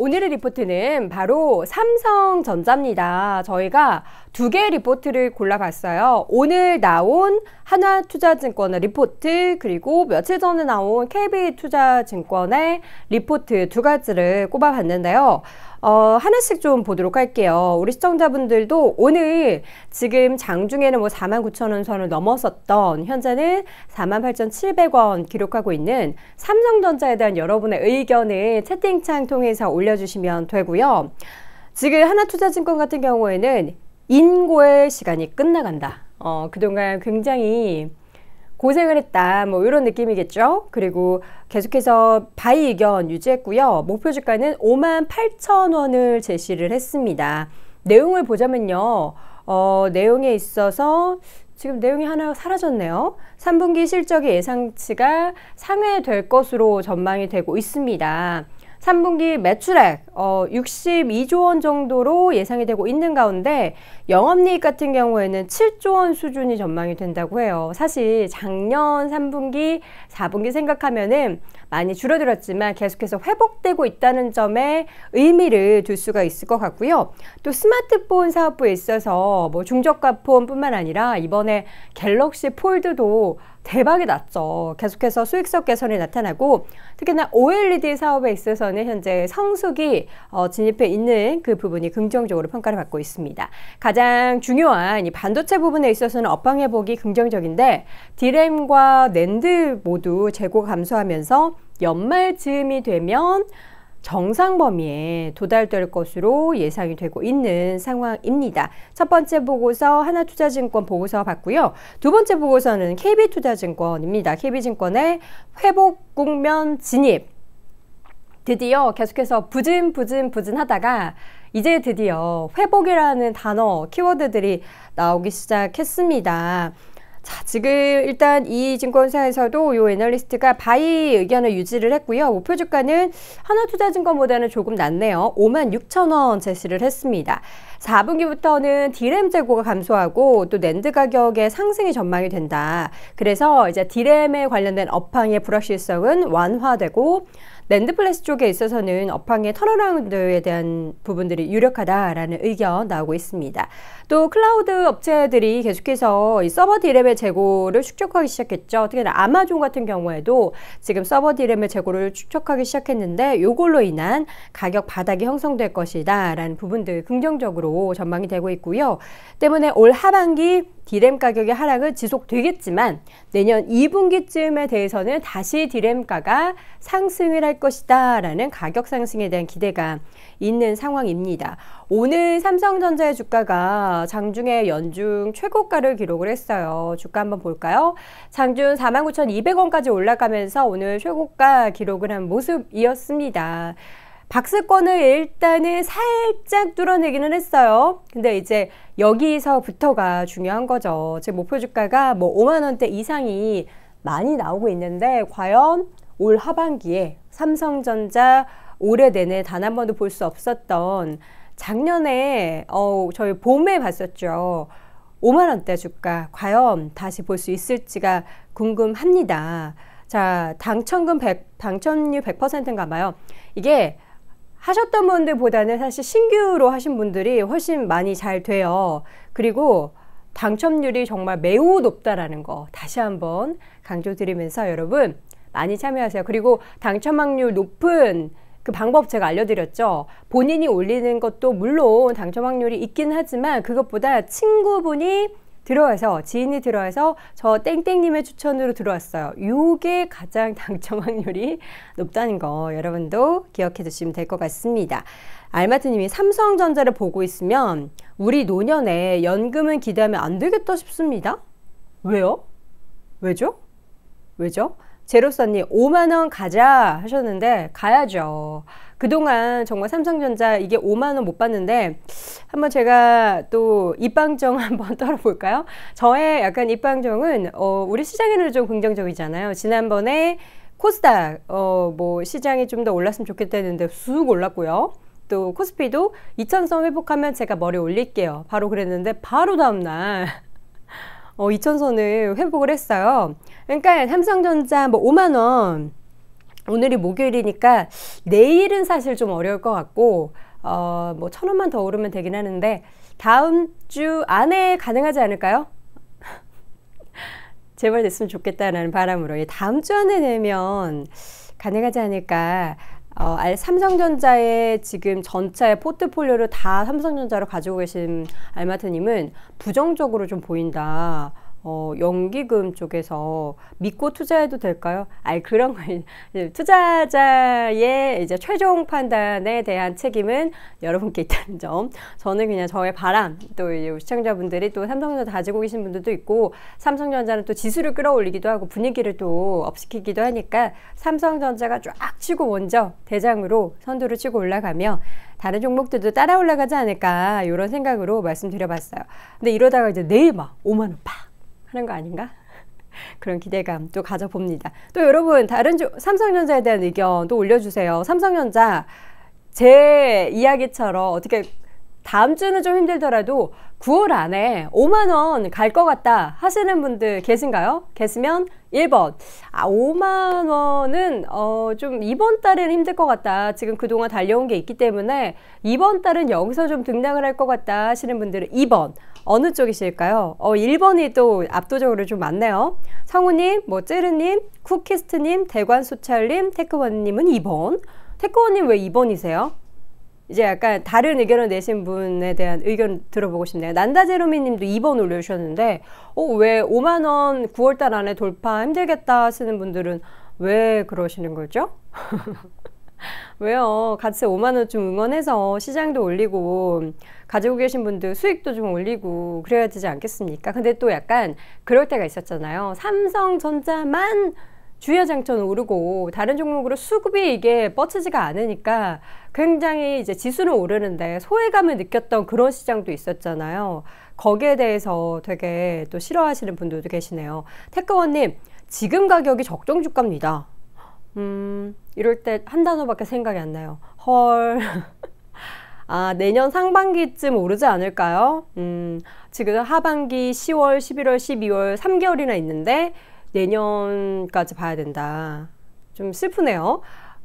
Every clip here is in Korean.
오늘의 리포트는 바로 삼성전자입니다. 저희가 두 개의 리포트를 골라봤어요. 오늘 나온 하나투자증권의 리포트 그리고 며칠 전에 나온 KB투자증권의 리포트 두 가지를 꼽아봤는데요. 어, 하나씩 좀 보도록 할게요. 우리 시청자분들도 오늘 지금 장중에는 뭐4 9 0원 선을 넘었었던 현재는 4 8 7 0원 기록하고 있는 삼성전자에 대한 여러분의 의견을 채팅창 통해서 올려주시면 되고요. 지금 하나투자증권 같은 경우에는 인고의 시간이 끝나간다. 어, 그동안 굉장히 고생을 했다. 뭐 이런 느낌이겠죠. 그리고 계속해서 바이 의견 유지했고요. 목표 주가는 5만 8천 원을 제시를 했습니다. 내용을 보자면요. 어, 내용에 있어서 지금 내용이 하나 사라졌네요. 3분기 실적의 예상치가 상회될 것으로 전망이 되고 있습니다. 3분기 매출액 어, 62조 원 정도로 예상이 되고 있는 가운데 영업이익 같은 경우에는 7조 원 수준이 전망이 된다고 해요. 사실 작년 3분기, 4분기 생각하면은 많이 줄어들었지만 계속해서 회복되고 있다는 점에 의미를 둘 수가 있을 것 같고요. 또 스마트폰 사업부에 있어서 뭐 중저가 폰뿐만 아니라 이번에 갤럭시 폴드도 대박이 났죠. 계속해서 수익성 개선이 나타나고 특히나 OLED 사업에 있어서는 현재 성숙이 어, 진입해 있는 그 부분이 긍정적으로 평가를 받고 있습니다. 가장 중요한 이 반도체 부분에 있어서는 업황 회복이 긍정적인데 디램과 낸드 모두 재고 감소하면서 연말 즈음이 되면 정상 범위에 도달될 것으로 예상이 되고 있는 상황입니다. 첫 번째 보고서 하나투자증권 보고서 봤고요. 두 번째 보고서는 KB투자증권입니다. KB증권의 회복 국면 진입. 드디어 계속해서 부진 부진 부진 하다가 이제 드디어 회복이라는 단어 키워드들이 나오기 시작했습니다. 자, 지금 일단 이 증권사에서도 요 애널리스트가 바이 의견을 유지를 했고요. 목표 주가는 하나투자증권보다는 조금 낮네요. 5만 6천 원 제시를 했습니다. 4분기부터는 디램 재고가 감소하고 또 낸드 가격의 상승이 전망이 된다. 그래서 이제 디램에 관련된 업황의 불확실성은 완화되고 랜드플래스 쪽에 있어서는 업황의 턴어라운드에 대한 부분들이 유력하다라는 의견 나오고 있습니다. 또 클라우드 업체들이 계속해서 서버 디램의 재고를 축적하기 시작했죠. 특히나 아마존 같은 경우에도 지금 서버 디램의 재고를 축적하기 시작했는데 이걸로 인한 가격 바닥이 형성될 것이다라는 부분들 긍정적으로 전망이 되고 있고요. 때문에 올 하반기 디램 가격의 하락은 지속되겠지만 내년 2분기쯤에 대해서는 다시 디램가가 상승을 할 것이다 라는 가격 상승에 대한 기대가 있는 상황입니다. 오늘 삼성전자의 주가가 장중에 연중 최고가를 기록을 했어요. 주가 한번 볼까요? 장중 49,200원까지 올라가면서 오늘 최고가 기록을 한 모습이었습니다. 박스권을 일단은 살짝 뚫어내기는 했어요. 근데 이제 여기서부터가 중요한 거죠. 제 목표 주가가 뭐 5만 원대 이상이 많이 나오고 있는데 과연 올 하반기에 삼성전자 올해 내내 단 한 번도 볼 수 없었던 작년에 어 저희 봄에 봤었죠. 5만 원대 주가 과연 다시 볼 수 있을지가 궁금합니다. 자, 당첨금 100, 당첨률 100%인가 봐요. 이게 하셨던 분들보다는 사실 신규로 하신 분들이 훨씬 많이 잘 돼요. 그리고 당첨률이 정말 매우 높다라는 거 다시 한번 강조드리면서 여러분 많이 참여하세요. 그리고 당첨 확률 높은 그 방법 제가 알려드렸죠. 본인이 올리는 것도 물론 당첨 확률이 있긴 하지만 그것보다 친구분이 들어와서 지인이 들어와서 저 땡땡님의 추천으로 들어왔어요. 요게 가장 당첨 확률이 높다는 거 여러분도 기억해 두시면될 것 같습니다. 알마트님이 삼성전자를 보고 있으면 우리 노년에 연금은 기대하면 안 되겠다 싶습니다. 왜요? 왜죠? 왜죠? 제로선님 5만원 가자 하셨는데 가야죠. 그동안 정말 삼성전자 이게 5만원 못 봤는데 한번 제가 또 입방정 한번 떨어볼까요? 저의 약간 입방정은 어, 우리 시장에는 좀 긍정적이잖아요. 지난번에 코스닥 어, 뭐 시장이 좀 더 올랐으면 좋겠다 했는데 쑥 올랐고요. 또 코스피도 2천선 회복하면 제가 머리 올릴게요. 바로 그랬는데 바로 다음날 어, 2천선을 회복을 했어요. 그러니까 삼성전자 뭐 5만 원 오늘이 목요일이니까 내일은 사실 좀 어려울 것 같고 어, 뭐 천 원만 더 오르면 되긴 하는데 다음 주 안에 가능하지 않을까요? 제발 됐으면 좋겠다라는 바람으로 예, 다음 주 안에 되면 가능하지 않을까. 어, 삼성전자의 지금 전체 포트폴리오를 다 삼성전자로 가지고 계신 알마트님은 부정적으로 좀 보인다. 어, 연기금 쪽에서 믿고 투자해도 될까요? 아니 그런 거 투자자의 이제 최종 판단에 대한 책임은 여러분께 있다는 점. 저는 그냥 저의 바람 또 이제 시청자분들이 또 삼성전자 가지고 계신 분들도 있고 삼성전자는 또 지수를 끌어올리기도 하고 분위기를 또 업시키기도 하니까 삼성전자가 쫙 치고 먼저 대장으로 선두를 치고 올라가며 다른 종목들도 따라 올라가지 않을까 이런 생각으로 말씀드려봤어요. 근데 이러다가 이제 내일 막 5만 원 팍. 하는 거 아닌가? 그런 기대감도 가져봅니다. 또 여러분 다른 주, 삼성전자에 대한 의견도 올려주세요. 삼성전자 제 이야기처럼 어떻게 다음 주는 좀 힘들더라도 9월 안에 5만 원갈 것 같다 하시는 분들 계신가요? 계시면 1번 아 5만 원은 어좀 이번 달에 힘들 것 같다 지금 그동안 달려온 게 있기 때문에 이번 달은 여기서 좀 등락을 할 것 같다 하시는 분들은 2번 어느 쪽이실까요? 어, 1번이 또 압도적으로 좀 많네요. 성우님, 뭐 찌르님, 쿠키스트님, 대관수찰님, 테크원님은 2번. 테크원님 왜 2번이세요? 이제 약간 다른 의견을 내신 분에 대한 의견 들어보고 싶네요. 난다제로미 님도 2번 올려주셨는데, 어, 왜 5만원 9월달 안에 돌파 힘들겠다 하시는 분들은 왜 그러시는 거죠? 왜요? 같이 5만 원좀 응원해서 시장도 올리고 가지고 계신 분들 수익도 좀 올리고 그래야 되지 않겠습니까? 근데 또 약간 그럴 때가 있었잖아요. 삼성전자만 주야 장천 오르고 다른 종목으로 수급이 이게 뻗치지가 않으니까 굉장히 이제 지수는 오르는데 소외감을 느꼈던 그런 시장도 있었잖아요. 거기에 대해서 되게 또 싫어하시는 분들도 계시네요. 태크원님 지금 가격이 적정 주가입니다. 음, 이럴 때 한 단어밖에 생각이 안 나요. 헐. 아, 내년 상반기쯤 오르지 않을까요? 음, 지금 하반기 10월, 11월, 12월 3개월이나 있는데 내년까지 봐야 된다. 좀 슬프네요.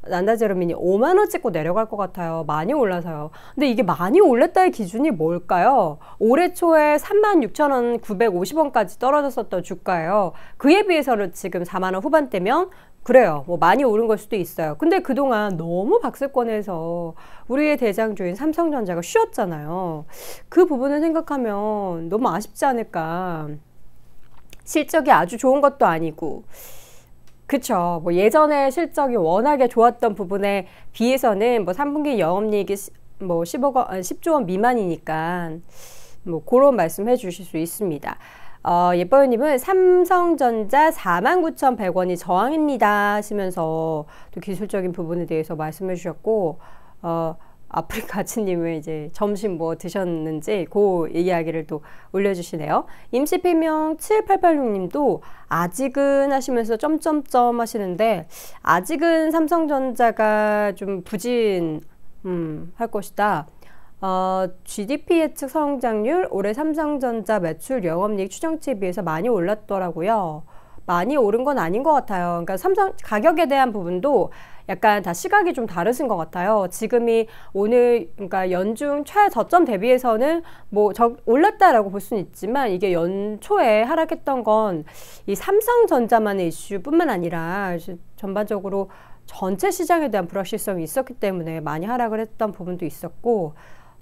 난다제로민이 5만원 찍고 내려갈 것 같아요. 많이 올라서요. 근데 이게 많이 올랐다의 기준이 뭘까요? 올해 초에 36,950원까지 떨어졌었던 주가예요. 그에 비해서는 지금 4만원 후반대면 그래요. 뭐 많이 오른 걸 수도 있어요. 근데 그동안 너무 박스권에서 우리의 대장주인 삼성전자가 쉬었잖아요. 그 부분을 생각하면 너무 아쉽지 않을까. 실적이 아주 좋은 것도 아니고. 그쵸. 뭐 예전에 실적이 워낙에 좋았던 부분에 비해서는 뭐 3분기 영업이익이 뭐 10억 원, 10조 아, 원 미만이니까 뭐 그런 말씀 해주실 수 있습니다. 어, 예뻐요님은 삼성전자 49,100원이 저항입니다 하시면서 또 기술적인 부분에 대해서 말씀해 주셨고 어, 아프리카치님은 이제 점심 뭐 드셨는지 그 이야기를 또 올려주시네요. 임시피명 7886님도 아직은 하시면서 점점점 하시는데 아직은 삼성전자가 좀 부진 음, 할 것이다. 어, GDP 예측 성장률 올해 삼성전자 매출 영업이익 추정치에 비해서 많이 올랐더라고요. 많이 오른 건 아닌 것 같아요. 그러니까 삼성 가격에 대한 부분도 약간 다 시각이 좀 다르신 것 같아요. 지금이 오늘 그러니까 연중 최저점 대비해서는 뭐 적, 올랐다라고 볼 수는 있지만 이게 연초에 하락했던 건 이 삼성전자만의 이슈뿐만 아니라 전반적으로 전체 시장에 대한 불확실성이 있었기 때문에 많이 하락을 했던 부분도 있었고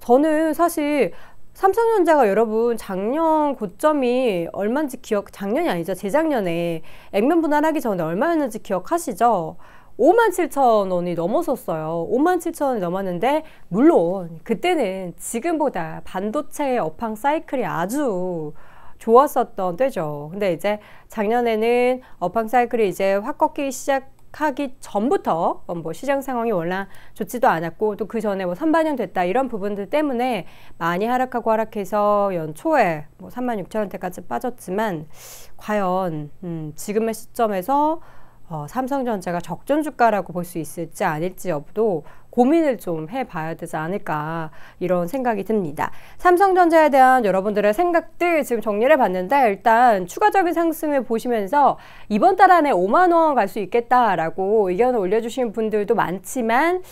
저는 사실 삼성전자가 여러분 작년 고점이 얼마인지 기억, 작년이 아니죠. 재작년에 액면 분할하기 전에 얼마였는지 기억하시죠? 5만 7천 원이 넘었었어요. 5만 7천 원이 넘었는데, 물론 그때는 지금보다 반도체 업황 사이클이 아주 좋았었던 때죠. 근데 이제 작년에는 업황 사이클이 이제 확 꺾기 시작 시작하기 전부터 뭐, 뭐 시장 상황이 워낙 좋지도 않았고 또 그 전에 뭐 선반영됐다 이런 부분들 때문에 많이 하락하고 하락해서 연초에 뭐 3만 6천 원대까지 빠졌지만 과연 음, 지금의 시점에서 어, 삼성전자가 적전 주가라고 볼 수 있을지 아닐지 여부도 고민을 좀 해봐야 되지 않을까 이런 생각이 듭니다. 삼성전자에 대한 여러분들의 생각들 지금 정리를 봤는데 일단 추가적인 상승을 보시면서 이번 달 안에 5만 원 갈 수 있겠다라고 의견을 올려주신 분들도 많지만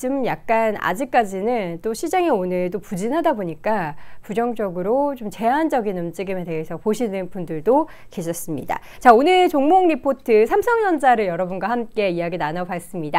좀 약간 아직까지는 또 시장이 오늘도 부진하다 보니까 부정적으로 좀 제한적인 움직임에 대해서 보시는 분들도 계셨습니다. 자, 오늘 종목 리포트 삼성전자를 여러분과 함께 이야기 나눠봤습니다.